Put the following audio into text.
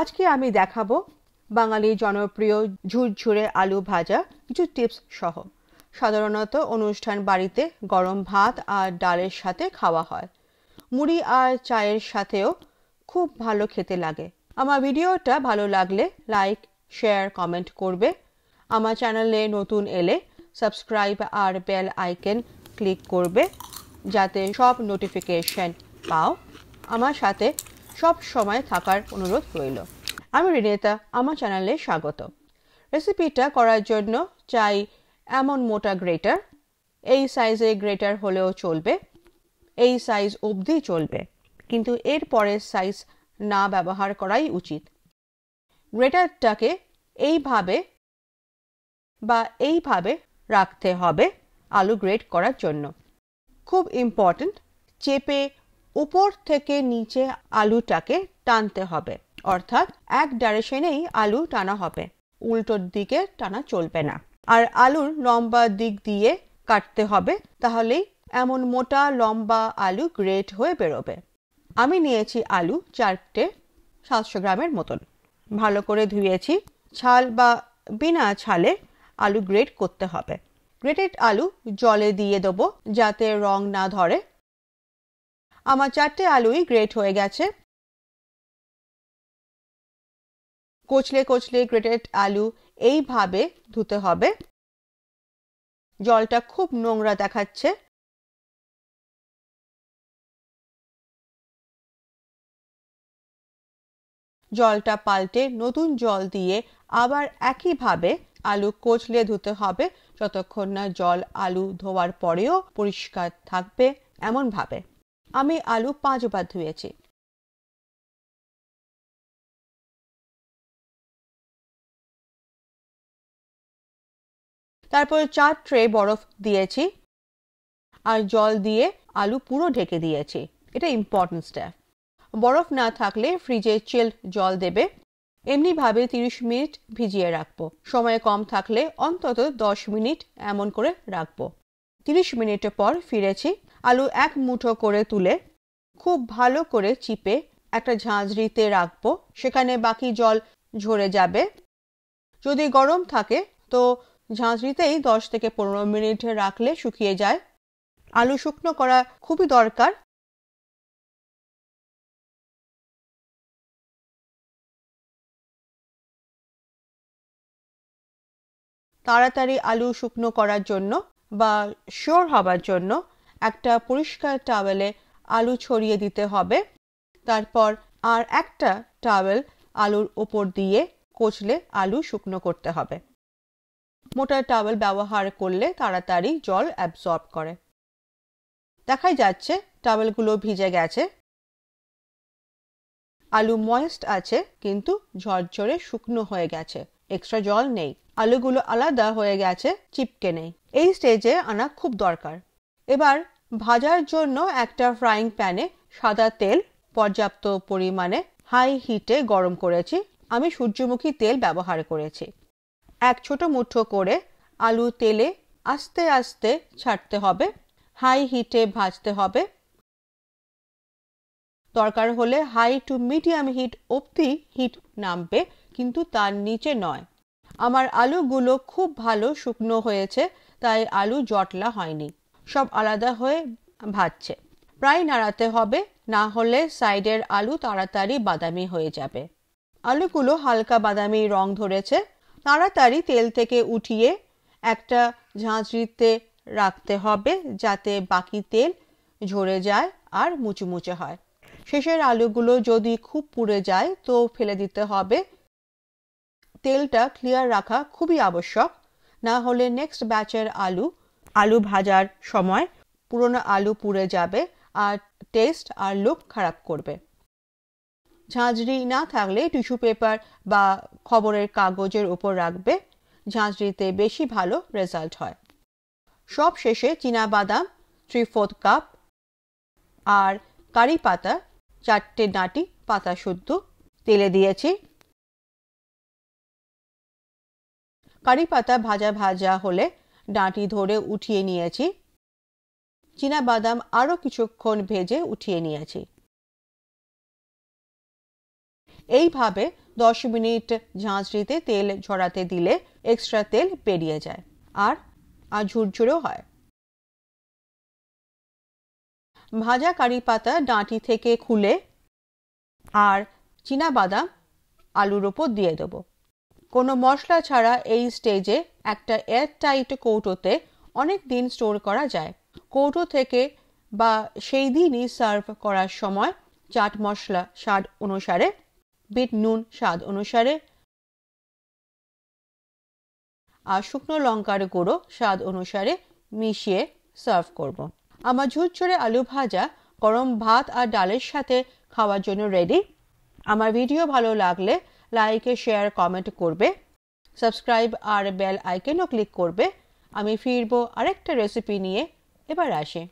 আজকে আমি দেখাবো বাঙালি জনপ্রিয় ঝুরঝুরে আলু ভাজা কিছু টিপস সহ সাধারণত অনুষ্ঠান বাড়িতে গরম ভাত আর ডালের সাথে খাওয়া হয় মুড়ি আর চায়ের সাথেও খুব ভালো খেতে লাগে আমার ভিডিওটা ভালো লাগলে লাইক শেয়ার কমেন্ট করবে আমার চ্যানেলে নতুন এলে সাবস্ক্রাইব আর বেল আইকন ক্লিক করবে যাতে সব নোটিফিকেশন পাও আমার সাথে সব সময় থাকার অনুরোধ রইল আমি রিনেতা আমার চ্যানেলে স্বাগত রেসিপিটা করার জন্য চাই এমন মোটা গ্রেটার এই সাইজে গ্রেটার হলেও চলবে এই সাইজ অবধি চলবে কিন্তু এর পরের সাইজ না ব্যবহার করাই উচিত গ্রেটারটাকে এইভাবে বা এইভাবে রাখতে হবে আলু গ্রেট করার জন্য খুব ইম্পর্ট্যান্ট চেপে উপর থেকে নিচে আলুটাকে টানতে হবে অর্থাৎ এক ডাইরেকশনেই আলু টানা হবে উল্টোর দিকে টানা চলবে না আর আলুর লম্বা দিক দিয়ে কাটতে হবে তাহলেই এমন মোটা লম্বা আলু গ্রেট হয়ে বেরোবে আমি নিয়েছি আলু চারটে সাতশো গ্রামের মতন ভালো করে ধুয়েছি ছাল বা বিনা ছালে আলু গ্রেট করতে হবে গ্রেটেড আলু জলে দিয়ে দেবো যাতে রং না ধরে আমার চারটে আলুই গ্রেট হয়ে গেছে কচলে কচলে গ্রেটেড আলু এইভাবে ধুতে হবে জলটা খুব নোংরা দেখাচ্ছে জলটা পাল্টে নতুন জল দিয়ে আবার একইভাবে আলু কোচলে ধুতে হবে যতক্ষণ না জল আলু ধোয়ার পরেও পরিষ্কার থাকবে এমনভাবে আমি আলু পাঁচবার ধুয়েছি তারপর চার ট্রে বরফ দিয়েছি আর জল দিয়ে আলু পুরো ঢেকে দিয়েছি এটা ইম্পর্টেন্ট স্টেপ বরফ না থাকলে ফ্রিজে চেল জল দেবে এমনিভাবে তিরিশ মিনিট ভিজিয়ে রাখবো সময় কম থাকলে অন্তত দশ মিনিট এমন করে রাখবো তিরিশ মিনিটের পর ফিরেছি আলু এক মুঠো করে তুলে খুব ভালো করে চিপে একটা ঝাঁঝরিতে রাখবো সেখানে বাকি জল ঝরে যাবে যদি গরম থাকে তো ঝাঁঝরিতেই দশ থেকে পনেরো মিনিট রাখলে শুকিয়ে যায় আলু শুকনো করা খুবই দরকার তাড়াতাড়ি আলু শুকনো করার জন্য বা শিওর হবার জন্য একটা পরিষ্কার টাওয়েলে আলু ছড়িয়ে দিতে হবে তারপর আর একটা টাওয়েল আলুর ওপর দিয়ে কচলে আলু শুকনো করতে হবে মোটা টাওয়েল ব্যবহার করলে তাড়াতাড়ি জল অ্যাবজর্ব করে দেখাই যাচ্ছে টাওয়েলগুলো ভিজে গেছে আলু ময়েস্ট আছে কিন্তু ঝরঝরে শুকনো হয়ে গেছে এক্সট্রা জল নেই আলুগুলো আলাদা হয়ে গেছে চিপকে নেই এই স্টেজে আনা খুব দরকার এবার ভাজার জন্য একটা ফ্রাইং প্যানে সাদা তেল পর্যাপ্ত পরিমাণে হাই হিটে গরম করেছি আমি সূর্যমুখী তেল ব্যবহার করেছি এক ছোট মুঠো করে আলু তেলে আস্তে আস্তে ছাড়তে হবে হাই হিটে ভাজতে হবে দরকার হলে হাই টু মিডিয়াম হিট অবধি হিট নামবে কিন্তু তার নিচে নয় আমার আলুগুলো খুব ভালো শুকনো হয়েছে তাই আলু জটলা হয়নি সব আলাদা হয়ে ভাজছে প্রায় নাড়াতে হবে না হলে সাইডের আলু তাড়াতাড়ি বাদামি হয়ে যাবে আলুগুলো হালকা বাদামি রং ধরেছে তাড়াতাড়ি তেল থেকে উঠিয়ে একটা ঝাঁঝরিতে রাখতে হবে যাতে বাকি তেল ঝরে যায় আর মুচুমুচে হয় শেষের আলুগুলো যদি খুব পুড়ে যায় তো ফেলে দিতে হবে তেলটা ক্লিয়ার রাখা খুবই আবশ্যক না হলে নেক্সট ব্যাচের আলু আলু ভাজার সময় পুরনো আলু পুড়ে যাবে আর টেস্ট আর লুক খারাপ করবে ঝাঁঝরি না থাকলে টিস্যু পেপার বা খবরের কাগজের উপর রাখবে ঝাঁঝরিতে বেশি ভালো রেজাল্ট হয় সব শেষে চীনা বাদাম থ্রি ফোর্থ কাপ আর কারি পাতা চারটে নাটি পাতা শুদ্ধ তেলে দিয়েছি কারি পাতা ভাজা ভাজা হলে ডাঁটি ধরে উঠিয়ে নিয়েছি বাদাম আরও কিছুক্ষণ ভেজে উঠিয়ে নিয়েছি এইভাবে দশ মিনিট ঝাঁঝরিতে তেল ঝরাতে দিলে এক্সট্রা তেল বেরিয়ে যায় আর আর ঝুরঝুরেও হয় ভাজা কারি পাতা ডাঁটি থেকে খুলে আর বাদাম আলুর ওপর দিয়ে দেবো কোনো মশলা ছাড়া এই স্টেজে একটা এয়ার টাইট কৌটোতে অনেক দিন স্টোর করা যায় কৌটো থেকে বা সেই দিনই সার্ভ করার সময় চাট মশলা স্বাদ অনুসারে বিট নুন স্বাদ অনুসারে আর শুকনো লঙ্কার গুঁড়ো স্বাদ অনুসারে মিশিয়ে সার্ভ করব। আমার ঝুঁচড়ে আলু ভাজা গরম ভাত আর ডালের সাথে খাওয়ার জন্য রেডি আমার ভিডিও ভালো লাগলে লাইকে শেয়ার কমেন্ট করবে সাবস্ক্রাইব আর বেল আইকনও ক্লিক করবে আমি ফিরবো আরেকটা রেসিপি নিয়ে এবার আসে